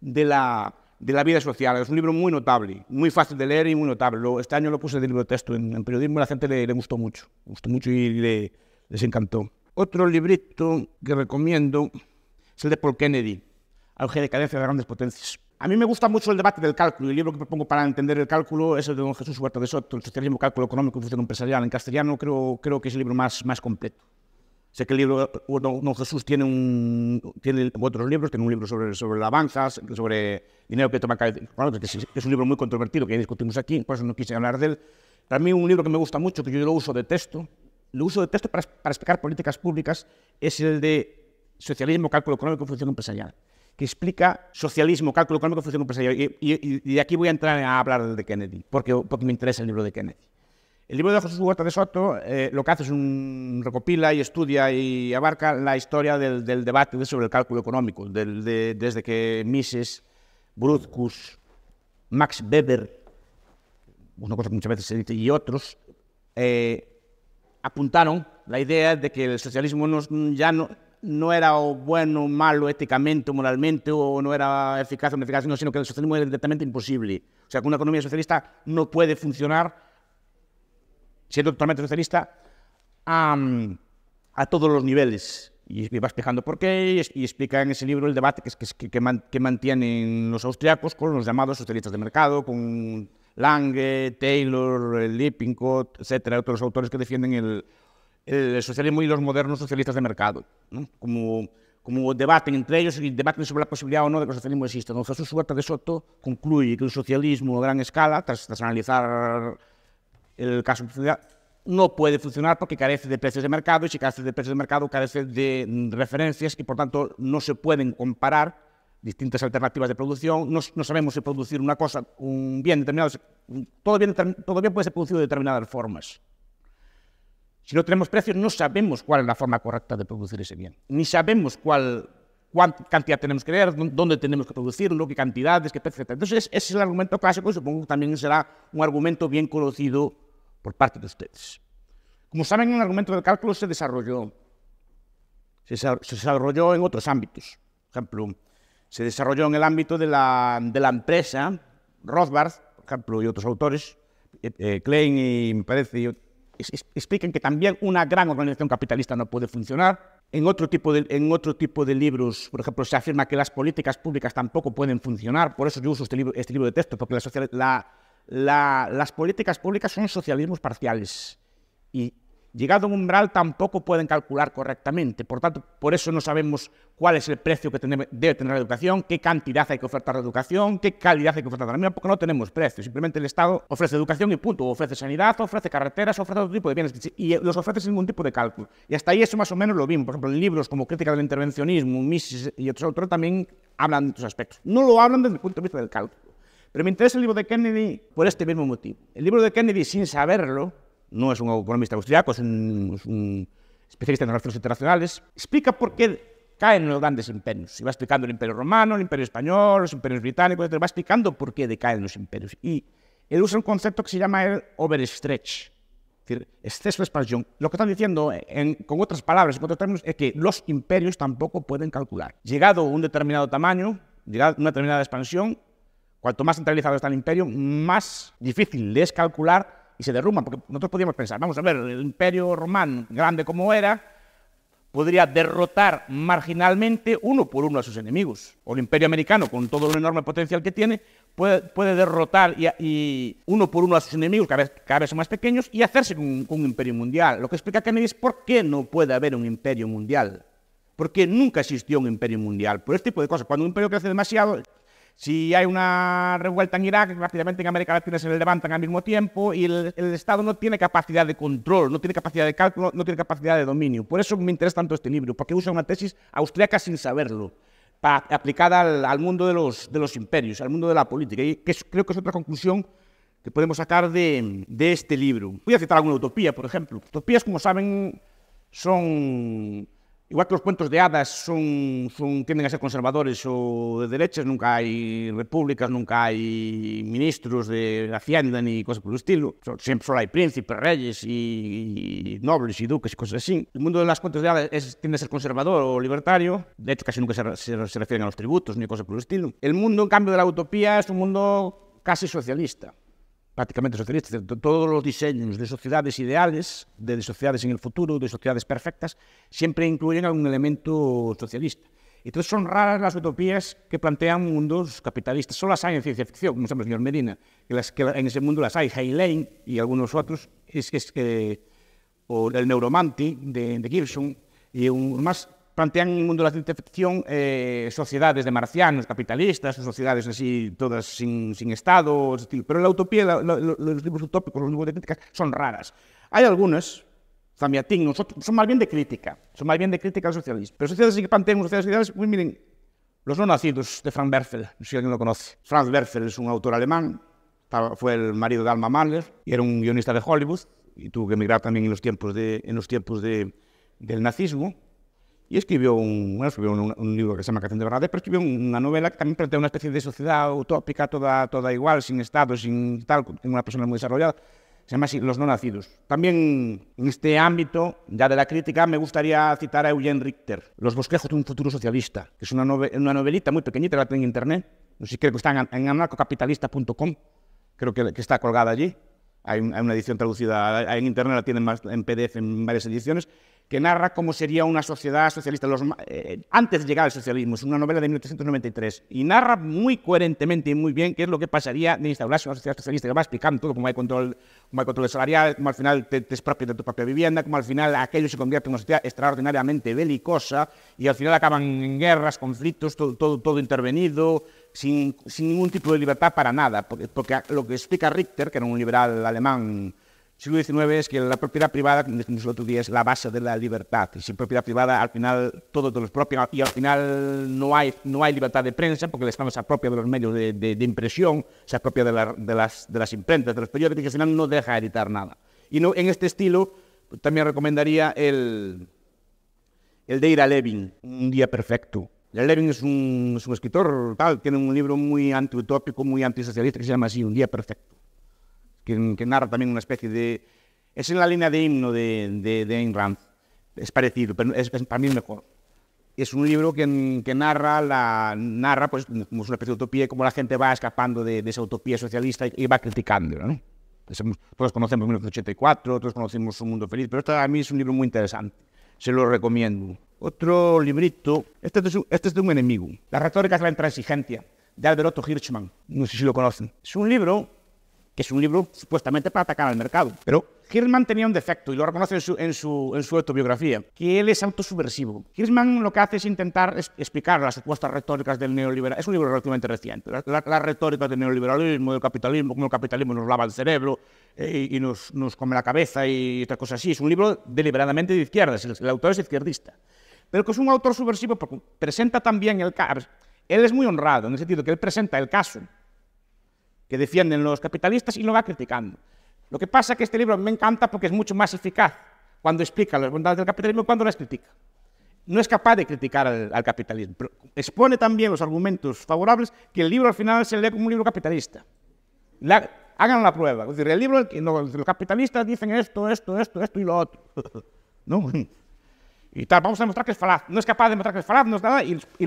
Speaker 1: vida social. Es un libro muy notable, muy fácil de leer y muy notable. este año lo puse de libro de texto en, periodismo, a la gente le, gustó mucho, gustó mucho y le, les encantó. Otro librito que recomiendo es el de Paul Kennedy, Auge de Cadencia de Grandes Potencias. A mí me gusta mucho el debate del cálculo. El libro que propongo para entender el cálculo es el de don Jesús Huerta de Soto, El socialismo, cálculo económico y función empresarial. En castellano creo, que es el libro más, más completo. Sé que el libro, don, Jesús tiene, otros libros, tiene un libro sobre, sobre alabanzas, sobre dinero que toma cada... es, un libro muy controvertido que discutimos aquí, por eso no quise hablar de él. Para mí un libro que me gusta mucho, que yo lo uso de texto, lo uso de texto para, para explicar políticas públicas, es el de Socialismo, Cálculo Económico y Función Empresarial que explica socialismo, cálculo económico, función empresarial. Y, de aquí voy a entrar a hablar de Kennedy, porque, porque me interesa el libro de Kennedy. El libro de José Huerta de Soto eh, lo que hace es un recopila y estudia y abarca la historia del, debate sobre el cálculo económico, desde que Mises, Brutkus, Max Weber, una cosa que muchas veces se dice, y otros, eh, apuntaron la idea de que el socialismo no, ya no, no era bueno, o malo éticamente, moralmente, o no era eficaz o no eficaz, sino que el socialismo era directamente imposible. O sea, que una economía socialista no puede funcionar, siendo totalmente socialista, a, todos los niveles. Y, va explicando por qué, y, explica en ese libro el debate que, que mantienen los austriacos con los llamados socialistas de mercado, con Lange, Taylor, Lippincott, etcétera, otros autores que defienden el el socialismo y los modernos socialistas de mercado, como, como debaten entre ellos y debaten sobre la posibilidad o no de que el socialismo exista. Don Jesús de Soto concluye que el socialismo a gran escala, tras, analizar el caso no puede funcionar porque carece de precios de mercado y si carece de precios de mercado carece de referencias y por tanto no se pueden comparar distintas alternativas de producción, no, no sabemos si producir una cosa, un bien determinado, todo bien, todo bien puede ser producido de determinadas formas. Si no tenemos precios, no sabemos cuál es la forma correcta de producir ese bien. Ni sabemos cuál, cuánta cantidad tenemos que crear, dónde tenemos que producirlo, qué cantidades, qué precios, etc. Entonces, ese es el argumento clásico y supongo que también será un argumento bien conocido por parte de ustedes. Como saben, el argumento del cálculo se desarrolló, se desarrolló en otros ámbitos. Por ejemplo, se desarrolló en el ámbito de la, empresa, Rothbard, por ejemplo, y otros autores, eh, eh, Klein y, me parece, y expliquen que también una gran organización capitalista no puede funcionar. En otro, tipo de, en otro tipo de libros, por ejemplo, se afirma que las políticas públicas tampoco pueden funcionar. Por eso yo uso este libro, este libro de texto, porque la, las políticas públicas son socialismos parciales. Y llegado a un umbral tampoco pueden calcular correctamente. Por tanto, por eso no sabemos cuál es el precio que debe tener la educación, qué cantidad hay que ofertar la educación, qué calidad hay que ofertar la misma, porque no tenemos precio. Simplemente el Estado ofrece educación y punto. Ofrece sanidad, ofrece carreteras, ofrece otro tipo de bienes y los ofrece sin ningún tipo de cálculo. Y hasta ahí eso más o menos lo vimos. Por ejemplo, en libros como Crítica del Intervencionismo, Mises y otros autores también hablan de estos aspectos. No lo hablan desde el punto de vista del cálculo. Pero me interesa el libro de Kennedy por este mismo motivo. El libro de Kennedy, sin saberlo, no es un economista austriaco, es un, especialista en relaciones internacionales, explica por qué caen los grandes imperios. Y va explicando el imperio romano, el imperio español, los imperios británicos, etc. Va explicando por qué decaen los imperios. Y él usa un concepto que se llama el overstretch, es decir, exceso de expansión. Lo que están diciendo, con otras palabras, en otros términos, es que los imperios tampoco pueden calcular. Llegado a un determinado tamaño, llegado una determinada expansión, cuanto más centralizado está el imperio, más difícil es calcular y se derrumba porque nosotros podíamos pensar, vamos a ver, el imperio romano, grande como era, podría derrotar marginalmente uno por uno a sus enemigos. O el imperio americano, con todo el enorme potencial que tiene, puede, derrotar y, uno por uno a sus enemigos, cada vez, cada vez son más pequeños, y hacerse un imperio mundial. Lo que explica Kennedy es por qué no puede haber un imperio mundial. Porque nunca existió un imperio mundial. Por este tipo de cosas. Cuando un imperio crece demasiado, si hay una revuelta en Irak, prácticamente en América Latina se levantan al mismo tiempo y el, Estado no tiene capacidad de control, no tiene capacidad de cálculo, no tiene capacidad de dominio. Por eso me interesa tanto este libro, porque usa una tesis austríaca sin saberlo, para aplicada al, mundo de los, imperios, al mundo de la política. Y que creo que es otra conclusión que podemos sacar de este libro. Voy a citar alguna utopía, por ejemplo. Utopías, como saben, son Igual que os cuentos de hadas son, son tienden a ser conservadores ou de derechas, nunca hai repúblicas, nunca hai ministros de Hacienda ni cosas o estilo. So, sempre só hai príncipes, reyes e, nobles e duques e cosas así. O mundo das cuentos de hadas es, a ser conservador ou libertario. De hecho, casi nunca se, se, se refieren a los tributos ni cosas o estilo. El mundo, en cambio, de la utopía es un mundo casi socialista prácticamente socialista, todos los diseños de sociedades ideales, de sociedades en el futuro, de sociedades perfectas, siempre incluyen algún elemento socialista. Entonces son raras las utopías que plantean mundos capitalistas. Solo las hay en ciencia ficción, como sabe el señor Medina, que, las, que en ese mundo las hay. Heinlein y algunos otros, es, es, eh, o el neuromante de, de Gibson, y un, más plantean en el mundo de la ciencia ficción eh, sociedades de marcianos, capitalistas, sociedades así todas sin, sin Estado, pero la utopía, los libros utópicos, los libros de crítica son raras. Hay algunas, Zamiatín, son, son más bien de crítica, son más bien de crítica al socialismo, pero sociedades que plantean sociedades, pues miren, los no nacidos de Franz Werfel, no sé si alguien lo conoce. Franz Werfel es un autor alemán, fue el marido de Alma Mahler y era un guionista de Hollywood y tuvo que emigrar también en los tiempos, de, en los tiempos de, del nazismo. Y escribió, un, un, libro que se llama Canción de verdad, pero escribió una novela que también plantea una especie de sociedad utópica, toda, toda igual, sin Estado, sin tal, con una persona muy desarrollada. Se llama así, Los no nacidos. También en este ámbito, ya de la crítica, me gustaría citar a Eugen Richter, Los bosquejos de un futuro socialista, que es una, una novelita muy pequeñita, la tengo en internet. No sé si creo que está en, en anarcocapitalista.com, creo que, está colgada allí. Hay, una edición traducida en internet, la tienen más en PDF en varias ediciones que narra cómo sería una sociedad socialista los, eh, antes de llegar al socialismo. Es una novela de 1893 y narra muy coherentemente y muy bien qué es lo que pasaría de instaurarse una sociedad socialista. que va explicando todo, cómo hay control, hay control salarial, cómo al final te, te es propio de tu propia vivienda, cómo al final aquello se convierte en una sociedad extraordinariamente belicosa y al final acaban en guerras, conflictos, todo, todo, todo intervenido. Sin, sin, ningún tipo de libertad para nada, porque, porque lo que explica Richter, que era un liberal alemán siglo XIX es que la propiedad privada, que nosotros el día, es la base de la libertad. Y sin propiedad privada, al final, todo de los propios. Y al final no hay, no hay libertad de prensa porque la estamos se apropia de los medios de, impresión, se apropia de, las, de imprentas, de los periódicos, y al final no deja editar nada. Y en este estilo, pues, también recomendaría el, el de Ira Levin, Un Día Perfecto. Levin es un, escritor, tiene un libro muy antiutópico, muy antisocialista que se llama así, Un Día Perfecto que, narra también una especie de... Es en la línea de himno de, de, Rand. Es parecido, pero es, para mí es mejor. Es un libro que, narra, la, narra pues, como es una especie de utopía como cómo la gente va escapando de, esa utopía socialista y, va criticándola. ¿no? Todos conocemos 1984, todos conocemos Un Mundo Feliz, pero este a mí es un libro muy interesante. Se lo recomiendo. Otro librito, este es, este es de un enemigo, La retórica de la intransigencia, de Alberto Hirschman. No sé si lo conocen. Es un libro que es un libro supuestamente para atacar al mercado. Pero Hirschman tenía un defecto y lo reconoce en su, autobiografía, que él es autosubversivo. Hirschman lo que hace es intentar explicar las supuestas retóricas del neoliberalismo. Es un libro relativamente reciente. Las la, retóricas del neoliberalismo, del capitalismo, cómo el capitalismo nos lava el cerebro eh, y, nos, come la cabeza y otras cosas así. Es un libro deliberadamente de izquierdas. El, el autor es izquierdista. Pero que es un autor subversivo porque presenta también el caso. Él es muy honrado en el sentido que él presenta el caso que defienden los capitalistas y lo va criticando. Lo que pasa es que este libro me encanta porque es mucho más eficaz cuando explica las bondades del capitalismo y cuando las critica. No es capaz de criticar al, capitalismo, expone también los argumentos favorables que el libro al final se lee como un libro capitalista. hagan la prueba. Es decir, el libro, los capitalistas dicen esto, esto, esto, esto y lo otro. *laughs* ¿No? y tal. Vamos a demostrar que es falaz. No es capaz de demostrar que es falaz, no es nada,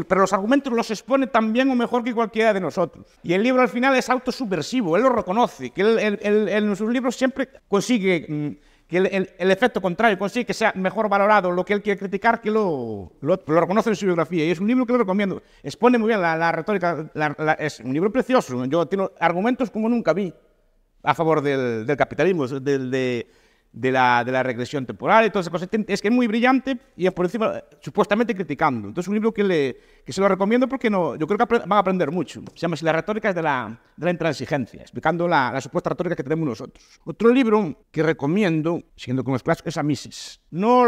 Speaker 1: pero los argumentos los expone también o mejor que cualquiera de nosotros. Y el libro al final es autosubversivo, él lo reconoce, que en sus libros siempre consigue... Mm, que el, efecto contrario consigue que sea mejor valorado lo que él quiere criticar, que lo, reconoce en su biografía. Y es un libro que lo recomiendo. Expone muy bien la, retórica. es un libro precioso. Yo tengo argumentos como nunca vi a favor del, capitalismo, del, de, de la, de la regresión temporal y todas esas cosas. Es que es muy brillante y es por encima supuestamente criticando. Entonces, es un libro que, le, que se lo recomiendo porque no, yo creo que van a aprender mucho. Se llama si Las retóricas de la, de la intransigencia, explicando la, supuesta retórica que tenemos nosotros. Otro libro que recomiendo, siguiendo con los clásicos, es a Mises. No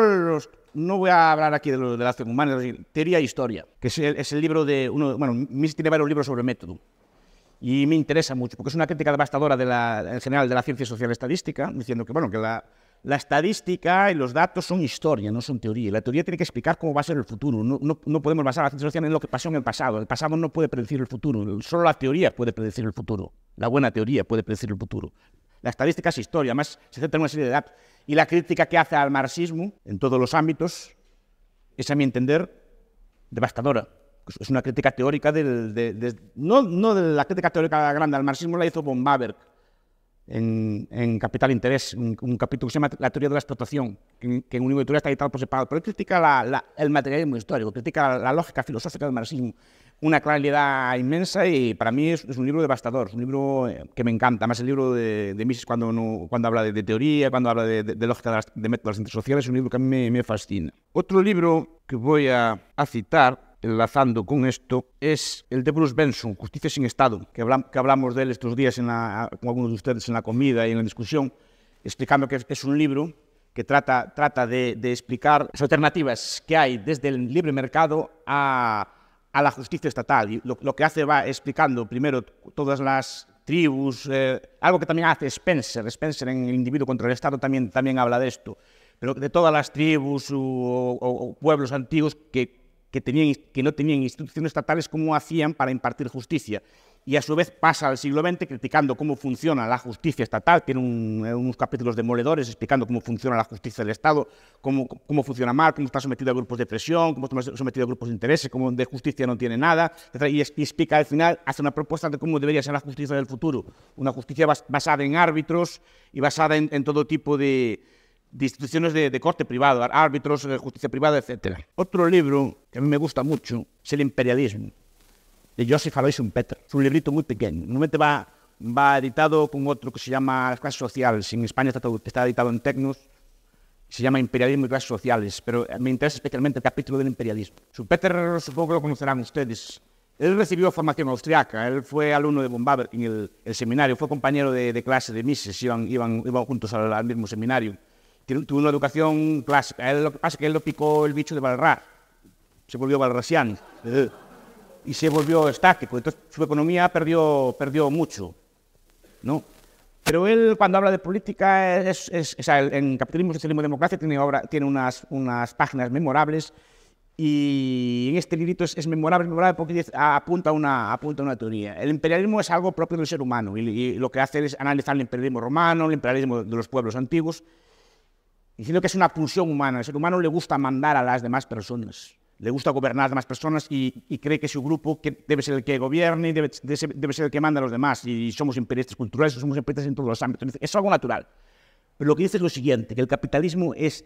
Speaker 1: no voy a hablar aquí de, lo, de la acción humana, teoría e historia, que es el, el libro de uno, bueno, Mises tiene varios libros sobre método y me interesa mucho, porque es una crítica devastadora de en general de la ciencia social estadística, diciendo que, bueno, que la, estadística y los datos son historia, no son teoría. La teoría tiene que explicar cómo va a ser el futuro. No, no podemos basar la ciencia social en lo que pasó en el pasado. El pasado no puede predecir el futuro. Solo la teoría puede predecir el futuro. La buena teoría puede predecir el futuro. La estadística es historia, además se centra en una serie de datos. Y la crítica que hace al marxismo en todos los ámbitos es, a mi entender, devastadora es una crítica teórica del, de, no, no, de la crítica teórica grande, al marxismo la hizo von en, en, Capital Interés, un, capítulo que se llama La teoría de la explotación, que, en un libro de teoría está editado por separado, pero critica el materialismo histórico, critica la, lógica filosófica del marxismo, una claridad inmensa y para mí es, un libro devastador, es un libro eh, que me encanta, más el libro de, de Mises cuando, cuando habla de, teoría, cuando habla de, de lógica las, de, métodos sociales es un libro que a mí me, fascina. Otro libro que voy a, a citar enlazando con esto es el de Bruce Benson, Justicia sin Estado, que, hablamos de él estos días con algunos de ustedes en la comida y en la discusión, explicando que es un libro que trata, trata de, explicar las alternativas que hay desde el libre mercado a, la justicia estatal. Y lo, que hace va explicando primero todas las tribus, eh, algo que también hace Spencer, Spencer en El individuo contra el Estado también, también habla de esto, pero de todas las tribus o, o pueblos antiguos que que, tenían, que no tenían instituciones estatales, cómo hacían para impartir justicia. Y a su vez pasa al siglo XX criticando cómo funciona la justicia estatal, tiene eh, unos capítulos demoledores explicando cómo funciona la justicia del Estado, cómo, funciona mal, cómo está sometido a grupos de presión, cómo está sometido a grupos de intereses, cómo de justicia no tiene nada, etc. Y, explica al final, hace una propuesta de cómo debería ser la justicia del futuro, una justicia basada en árbitros y basada en todo tipo de, de instituciones de, corte privado, árbitros, eh, justicia privada, etc. Otro libro que a mí me gusta mucho es El imperialismo, de Joseph y Petra. Es un librito muy pequeño. Normalmente va, va editado con otro que se llama clases sociales. En España está, editado en Tecnos. Se llama Imperialismo y clases sociales, pero me interesa especialmente el capítulo del imperialismo. Su supongo que lo conocerán ustedes. Él recibió formación austriaca, él fue alumno de Bombaber en el, seminario, fue compañero de, clase de Mises, iban, iban, juntos al mismo seminario tuvo una educación clásica. lo que pasa es que él lo picó el bicho de Balra. Se volvió balrasiano. Y se volvió estático. Entonces su economía perdió, perdió mucho. ¿no? Pero él, cuando habla de política, es, en Capitalismo, Socialismo y Democracia tiene, tiene unas, unas páginas memorables. Y en este librito es, memorable, porque apunta a una, apunta una teoría. El imperialismo es algo propio del ser humano y lo que hace es analizar el imperialismo romano, el imperialismo de los pueblos antiguos Diciendo que es una pulsión humana. El ser humano le gusta mandar a las demás personas. Le gusta gobernar a las demás personas y, cree que su grupo que debe ser el que gobierne y debe, debe, ser el que manda a los demás. Y, somos imperialistas culturales, somos imperialistas en todos los ámbitos. Es algo natural. Pero lo que dice es lo siguiente, que el capitalismo es,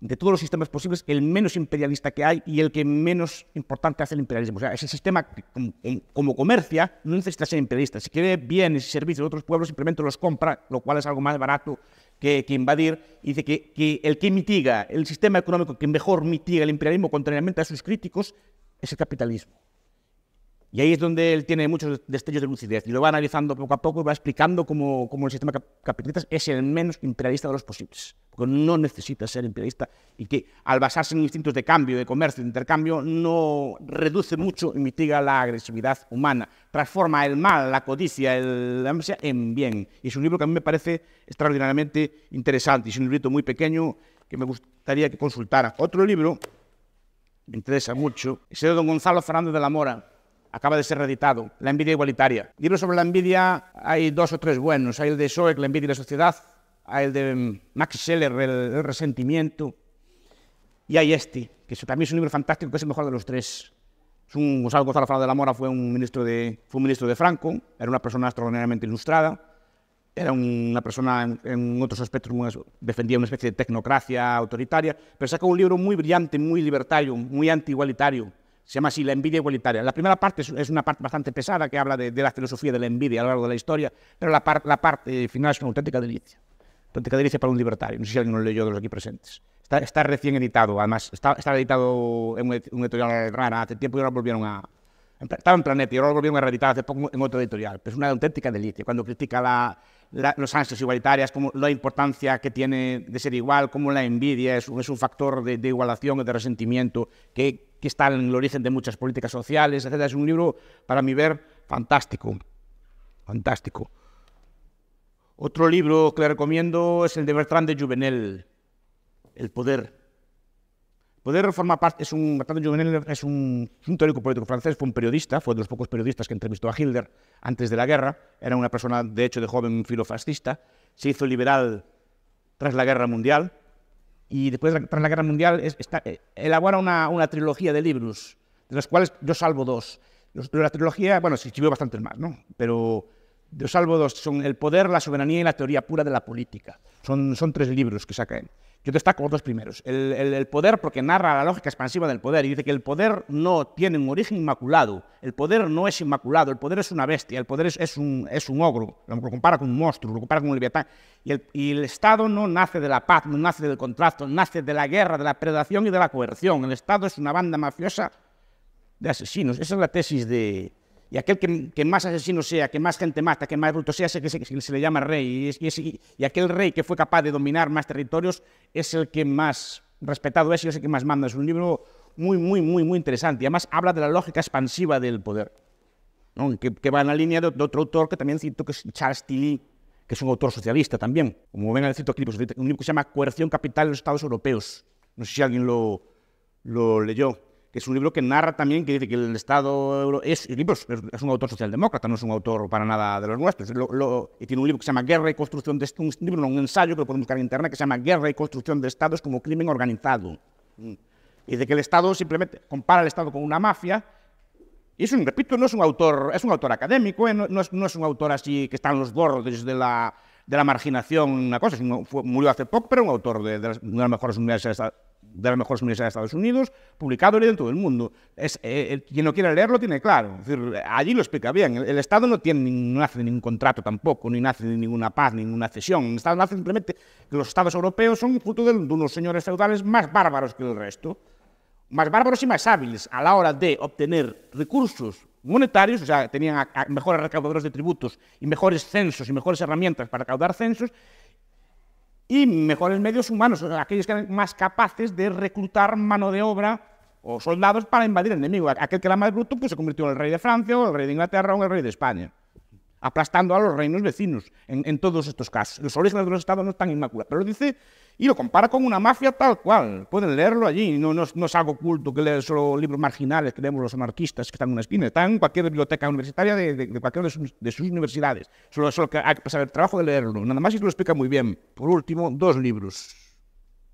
Speaker 1: de todos los sistemas posibles, el menos imperialista que hay y el que menos importante hace el imperialismo. O sea, ese sistema, como, como comercia, no necesita ser imperialista. Si quiere bienes y servicios de otros pueblos, simplemente los compra, lo cual es algo más barato que, invadir. dice que, el que mitiga, el sistema económico que mejor mitiga el imperialismo contrariamente a sus críticos, es el capitalismo. Y ahí es donde él tiene muchos destellos de lucidez y lo va analizando poco a poco y va explicando cómo, el sistema capitalista es el menos imperialista de los posibles. Porque no necesita ser imperialista y que al basarse en instintos de cambio, de comercio, de intercambio, no reduce mucho y mitiga la agresividad humana. Transforma el mal, la codicia, el, la ansia en bien. Y es un libro que a mí me parece extraordinariamente interesante. Y Es un librito muy pequeño que me gustaría que consultara. Otro libro me interesa mucho es el de don Gonzalo Fernández de la Mora acaba de ser reeditado, La envidia igualitaria. Libros sobre la envidia, hay dos o tres buenos. Hay el de Soek, La envidia y la sociedad, hay el de mm, Max Scheller, el, resentimiento, y hay este, que también es un libro fantástico, que es el mejor de los tres. un, Gonzalo Gonzalo Fala de la Mora fue un, ministro de, fue ministro de Franco, era una persona extraordinariamente ilustrada, era una persona en, en otros aspectos, defendía una especie de tecnocracia autoritaria, pero sacó un libro muy brillante, muy libertario, muy antiigualitario, se llama así La envidia igualitaria. La primera parte es una parte bastante pesada que habla de, la filosofía de la envidia a lo largo de la historia, pero la, parte final es una auténtica delicia. Auténtica delicia para un libertario. No sé si alguien lo leyó de los aquí presentes. Está, recién editado, además, está, editado en un, editorial rara hace tiempo y ahora volvieron a. Estaba en Planeta y ahora volvieron a reeditar hace poco en otro editorial. Pero es una auténtica delicia. Cuando critica la, los ansios igualitarias, como la importancia que tiene de ser igual, como la envidia es, un factor de, igualación y de resentimiento que, está en el origen de muchas políticas sociales, etc. Es un libro, para mi ver, fantástico. Fantástico. Otro libro que le recomiendo es el de Bertrand de Juvenel, El Poder. Poder formar parte, es un, es un, teórico político francés, fue un periodista, fue de los pocos periodistas que entrevistó a Hitler antes de la guerra, era una persona, de hecho, de joven filofascista, se hizo liberal tras la guerra mundial, y después, tras la guerra mundial, eh, elabora una, trilogía de libros, de los cuales yo salvo dos. la trilogía, bueno, se escribió bastantes más, ¿no? Pero yo salvo dos, son El poder, la soberanía y la teoría pura de la política. Son, son tres libros que saca él. Yo te destaco los dos primeros. El, poder, porque narra la lógica expansiva del poder, y dice que el poder no tiene un origen inmaculado, el poder no es inmaculado, el poder es una bestia, el poder es, un, es un, ogro, lo compara con un monstruo, lo compara con un leviatán. Y el, y el Estado no nace de la paz, no nace del contrato, nace de la guerra, de la predación y de la coerción. El Estado es una banda mafiosa de asesinos. Esa es la tesis de, y aquel que, más asesino sea, que más gente mata, que más bruto sea, es el que se, le llama rey. Y, aquel rey que fue capaz de dominar más territorios es el que más respetado es y es el que más manda. Es un libro muy, muy, muy, muy interesante. Y además habla de la lógica expansiva del poder, que, va en la línea de, otro autor que también cito, que es Charles Tilly, que es un autor socialista también. Como ven, cito aquí, un libro que se llama Coerción Capital en los Estados Europeos. No sé si alguien lo leyó que es un libro que narra también, que dice que el Estado es, es, un autor socialdemócrata, no es un autor para nada de los nuestros. Lo, y tiene un libro que se llama Guerra y Construcción de un libro, un ensayo que lo podemos buscar en internet, que se llama Guerra y Construcción de Estados como crimen organizado. Mm. Y dice que el Estado simplemente compara al Estado con una mafia. Y es un, repito, no es un autor, es un autor académico, ¿eh? no, es, un autor así que está en los bordes de la, de la marginación, una cosa, murió hace poco, pero un autor de, de, las, de las mejores universidades de las mejores universidades de Estados Unidos, publicado en todo el mundo. Es, eh, eh, quien no quiera leerlo tiene claro. decir, allí lo explica bien. El, Estado no, tiene, no hace ningún contrato tampoco, ni hace ninguna paz, ni ninguna cesión. El Estado hace simplemente que los Estados europeos son un de, de unos señores feudales más bárbaros que el resto. Más bárbaros y más hábiles a la hora de obtener recursos monetarios, o sea, tenían mejores recaudadores de tributos y mejores censos y mejores herramientas para recaudar censos, y mejores medios humanos, aquellos que eran más capaces de reclutar mano de obra o soldados para invadir el enemigo. Aquel que era más bruto pues, se convirtió en el rey de Francia o el rey de Inglaterra o el rey de España, aplastando a los reinos vecinos en, en todos estos casos. Los orígenes de los estados no están inmaculados, pero dice y lo compara con una mafia tal cual. Pueden leerlo allí, no, es algo oculto que leer solo libros marginales que leemos los anarquistas que están en una esquina, están en cualquier biblioteca universitaria de, de cualquiera de sus, universidades. Solo, solo que hay que pasar el trabajo de leerlo. Nada más y lo explica muy bien. Por último, dos libros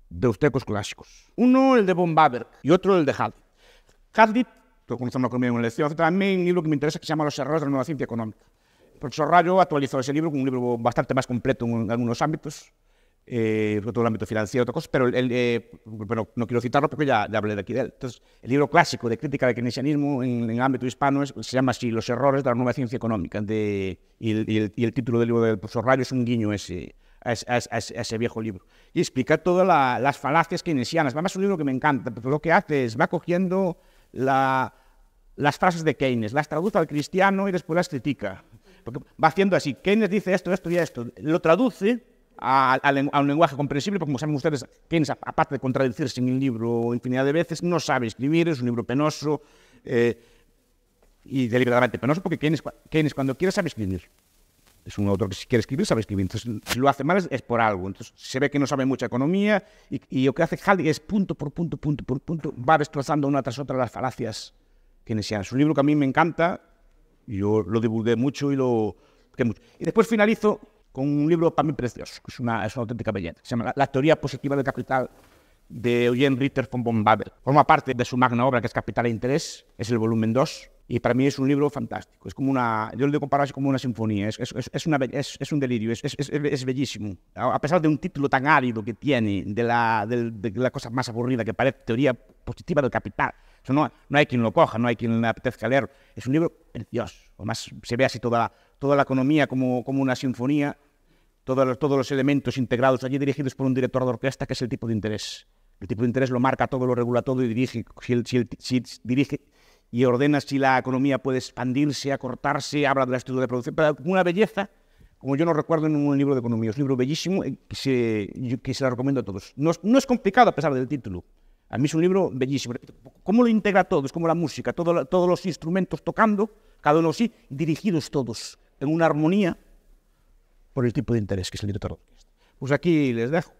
Speaker 1: de ustecos clásicos. Uno el de von Baber y otro el de Hadley. Hadley, lo conocemos conmigo en lección, también un libro que me interesa que se llama Los errores de la nueva ciencia económica. El profesor Rayo actualizó ese libro con un libro bastante más completo en algunos ámbitos. Eh, todo el ámbito financiero, otra cosa, pero, eh, bueno, no quiero citarlo porque ya, le hablé de aquí de él. Entonces, el libro clásico de crítica del keynesianismo en, el ámbito hispano se llama así, Los errores de la nueva ciencia económica, y, el, título del libro del profesor Rayo es un guiño ese, a, ese viejo libro. Y explica todas las falacias keynesianas. Además, es un libro que me encanta, pero lo que hace es va cogiendo las frases de Keynes, las traduce al cristiano y después las critica. Porque va haciendo así, Keynes dice esto, esto y esto, lo traduce a, un lenguaje comprensible, porque como saben ustedes, Keynes, aparte de contradecirse en el libro infinidad de veces, no sabe escribir, es un libro penoso eh, y deliberadamente penoso, porque Keynes, cuando quiere sabe escribir. Es un autor que si quiere escribir, sabe escribir. Entonces, si lo hace mal es, por algo. Entonces, se ve que no sabe mucha economía y, lo que hace Haldi es punto por punto, punto por punto, va destrozando una tras otra las falacias keynesianas. Es un libro que a mí me encanta, yo lo divulgué mucho y lo... Y después finalizo con un libro para mí precioso, que es una, es auténtica belleza, se llama La, teoría positiva del capital de Eugen Ritter von von Forma parte de su magna obra que es Capital e Interés, es el volumen 2, y para mí es un libro fantástico. Es como una, yo lo comparo así como una sinfonía, es, es, es, una, es un delirio, es, bellísimo. A pesar de un título tan árido que tiene, de la, la cosa más aburrida que parece teoría positiva del capital, no, hay quien lo coja, no hay quien le apetezca leer. Es un libro precioso, además se ve así toda la, toda la economía como, como una sinfonía todos los, elementos integrados allí dirigidos por un director de orquesta, que es el tipo de interés. El tipo de interés lo marca todo, lo regula todo y dirige, dirige y ordena si la economía puede expandirse, acortarse, habla de la estructura de producción, pero una belleza como yo no recuerdo en un libro de economía. Es un libro bellísimo que se, lo recomiendo a todos. No, es complicado a pesar del título. A mí es un libro bellísimo. ¿Cómo lo integra todo? Es como la música, todos los instrumentos tocando, cada uno sí, dirigidos todos en una armonía por el tipo de interés que es el director Pues aquí les dejo.